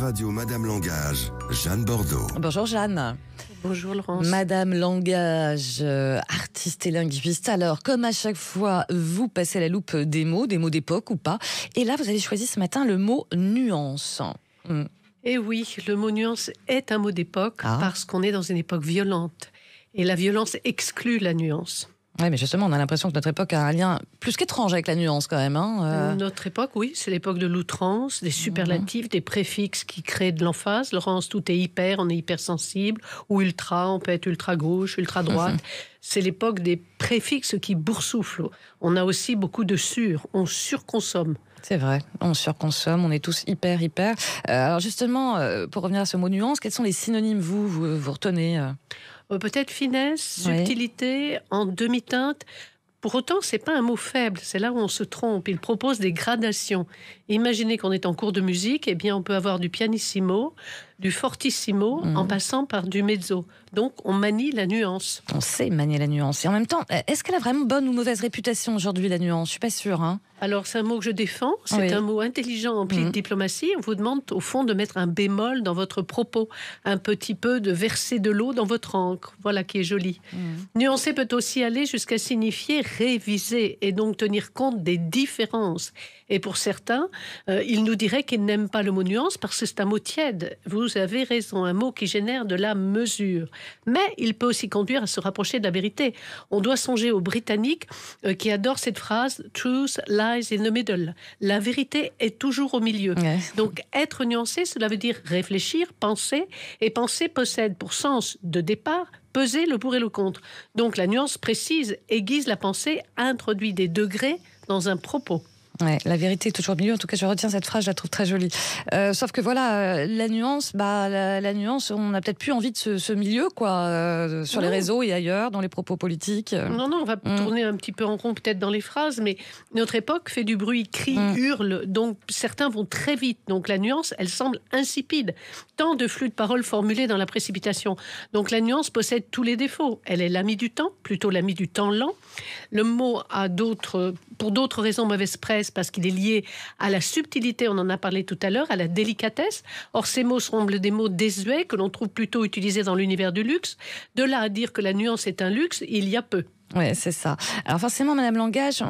Radio, Madame Langage, Jeanne Bordeaux. Bonjour Jeanne. Bonjour Laurence. Madame Langage, euh, artiste et linguiste. Alors, comme à chaque fois, vous passez la loupe des mots, des mots d'époque ou pas. Et là, vous avez choisi ce matin le mot nuance. Hmm. Eh oui, le mot nuance est un mot d'époque ah. parce qu'on est dans une époque violente. Et la violence exclut la nuance. Oui, mais justement, on a l'impression que notre époque a un lien plus qu'étrange avec la nuance quand même. Hein, euh. Notre époque, oui, c'est l'époque de l'outrance, des superlatifs, des préfixes qui créent de l'emphase. Laurence, tout est hyper, on est hypersensible, ou ultra, on peut être ultra gauche, ultra droite. Mhm. C'est l'époque des préfixes qui boursouflent. On a aussi beaucoup de sur, on surconsomme. C'est vrai, on surconsomme, on est tous hyper, hyper. Euh, alors justement, euh, pour revenir à ce mot nuance, quels sont les synonymes, vous, vous retenez euh, peut-être finesse, subtilité, en demi-teinte. Pour autant, c'est pas un mot faible. C'est là où on se trompe. Il propose des gradations. Imaginez qu'on est en cours de musique, et eh bien on peut avoir du pianissimo, du fortissimo, mhm. en passant par du mezzo. Donc on manie la nuance. On sait manier la nuance. Et en même temps, est-ce qu'elle a vraiment bonne ou mauvaise réputation aujourd'hui la nuance Je suis pas sûre. Hein. Alors c'est un mot que je défends. C'est un mot intelligent en de mhm. diplomatie. On vous demande au fond de mettre un bémol dans votre propos, un petit peu de verser de l'eau dans votre encre. Voilà qui est joli. Mhm. Nuancer peut aussi aller jusqu'à signifier réviser et donc tenir compte des différences. Et pour certains, euh, il nous dirait qu'il n'aime pas le mot nuance parce que c'est un mot tiède. Vous avez raison, un mot qui génère de la mesure. Mais il peut aussi conduire à se rapprocher de la vérité. On doit songer aux Britanniques euh, qui adorent cette phrase Truth lies in the middle. La vérité est toujours au milieu. Donc être nuancé, cela veut dire réfléchir, penser. Et penser possède pour sens de départ peser le pour et le contre. Donc la nuance précise aiguise la pensée, introduit des degrés dans un propos. Ouais, la vérité est toujours mieux. En tout cas, je retiens cette phrase, je la trouve très jolie. Euh, sauf que voilà, euh, la nuance, bah, la, nuance, on n'a peut-être plus envie de ce, milieu, quoi, euh, sur les réseaux et ailleurs, dans les propos politiques. Non, non, on va mm. tourner un petit peu en rond peut-être dans les phrases, mais notre époque fait du bruit, crie, mm. hurle, donc certains vont très vite. Donc la nuance, elle semble insipide. Tant de flux de paroles formulés dans la précipitation. Donc la nuance possède tous les défauts. Elle est l'ami du temps, plutôt l'ami du temps lent. Le mot a d'autres, pour d'autres raisons, mauvaise presse parce qu'il est lié à la subtilité, on en a parlé tout à l'heure, à la délicatesse. Or, ces mots semblent des mots désuets que l'on trouve plutôt utilisés dans l'univers du luxe. De là à dire que la nuance est un luxe, il y a peu. Oui, c'est ça. Alors forcément, Madame Langage,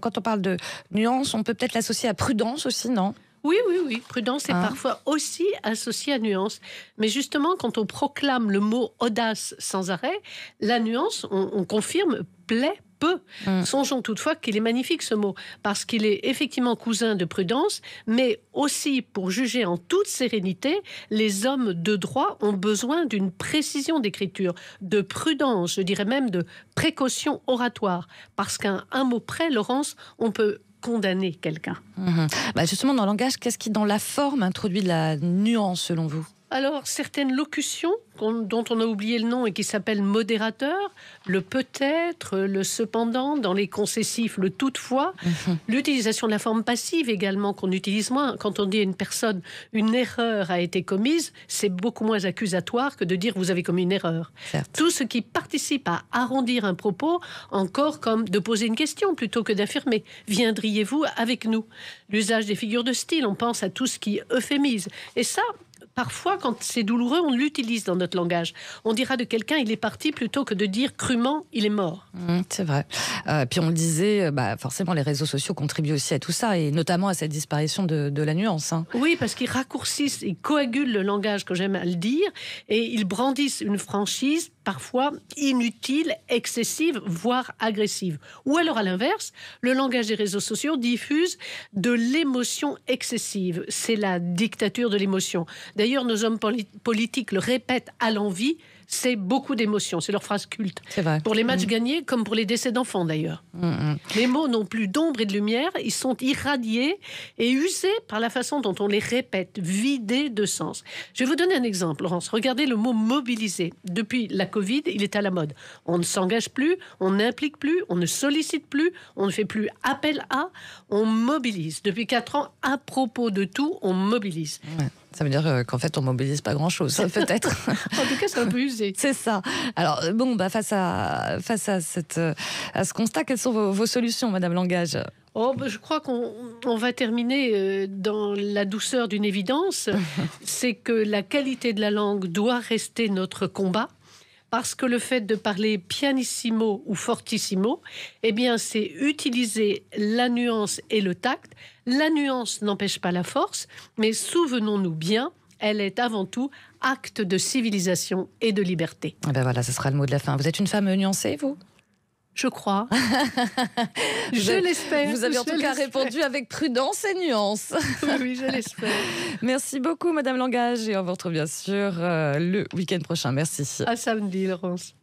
quand on parle de nuance, on peut peut-être l'associer à prudence aussi, non oui, oui, oui. Prudence est ah. parfois aussi associée à nuance. Mais justement, quand on proclame le mot audace sans arrêt, la nuance, on confirme, plaît peu. Hum. Songeons toutefois qu'il est magnifique ce mot, parce qu'il est effectivement cousin de prudence, mais aussi pour juger en toute sérénité, les hommes de droit ont besoin d'une précision d'écriture, de prudence, je dirais même de précaution oratoire, parce qu'un mot près, Laurence, on peut condamner quelqu'un. Hum, hum. Bah, justement, dans le langage, qu'est-ce qui, dans la forme, introduit de la nuance selon vous alors certaines locutions dont on a oublié le nom et qui s'appellent modérateurs, le peut-être, le cependant, dans les concessifs, le toutefois, mhm. l'utilisation de la forme passive également qu'on utilise moins. Quand on dit à une personne une erreur a été commise, c'est beaucoup moins accusatoire que de dire vous avez commis une erreur. Tout ce qui participe à arrondir un propos, encore comme de poser une question plutôt que d'affirmer viendriez-vous avec nous L'usage des figures de style, on pense à tout ce qui euphémise. Et ça, Parfois, quand c'est douloureux, on l'utilise dans notre langage. On dira de quelqu'un il est parti plutôt que de dire crûment il est mort. Mmh, c'est vrai. Euh, puis on le disait, euh, bah, forcément, les réseaux sociaux contribuent aussi à tout ça et notamment à cette disparition de, la nuance. Hein. Oui, parce qu'ils raccourcissent, ils coagulent le langage que j'aime à le dire et ils brandissent une franchise parfois inutile, excessive, voire agressive. Ou alors à l'inverse, le langage des réseaux sociaux diffuse de l'émotion excessive. C'est la dictature de l'émotion. D'ailleurs, nos hommes politiques le répètent à l'envie, c'est beaucoup d'émotions. C'est leur phrase culte. Pour les matchs mmh. gagnés, comme pour les décès d'enfants d'ailleurs. Mmh, mmh. Les mots n'ont plus d'ombre et de lumière. Ils sont irradiés et usés par la façon dont on les répète, vidés de sens. Je vais vous donner un exemple, Laurence. Regardez le mot mobiliser. Depuis la Covid, il est à la mode. On ne s'engage plus, on n'implique plus, on ne sollicite plus, on ne fait plus appel à, on mobilise. Depuis quatre ans, à propos de tout, on mobilise. Ça veut dire euh, qu'en fait, on mobilise pas grand-chose, peut-être. en tout cas, c'est un peu usé. C'est ça. Alors, euh, bon, bah, face, à, face à, cette, euh, à ce constat, quelles sont vos, solutions, Madame Langage Oh, bah, je crois qu'on va terminer dans la douceur d'une évidence, c'est que la qualité de la langue doit rester notre combat parce que le fait de parler pianissimo ou fortissimo, eh bien, c'est utiliser la nuance et le tact. La nuance n'empêche pas la force, mais souvenons-nous bien, elle est avant tout acte de civilisation et de liberté. Eh ben voilà, ce sera le mot de la fin. Vous êtes une femme nuancée, vous je crois. je l'espère. Vous avez en tout cas répondu avec prudence et nuance. oui, je l'espère. Merci beaucoup, Madame Langage. Et on vous retrouve bien sûr euh, le week-end prochain. Merci. À samedi, Laurence.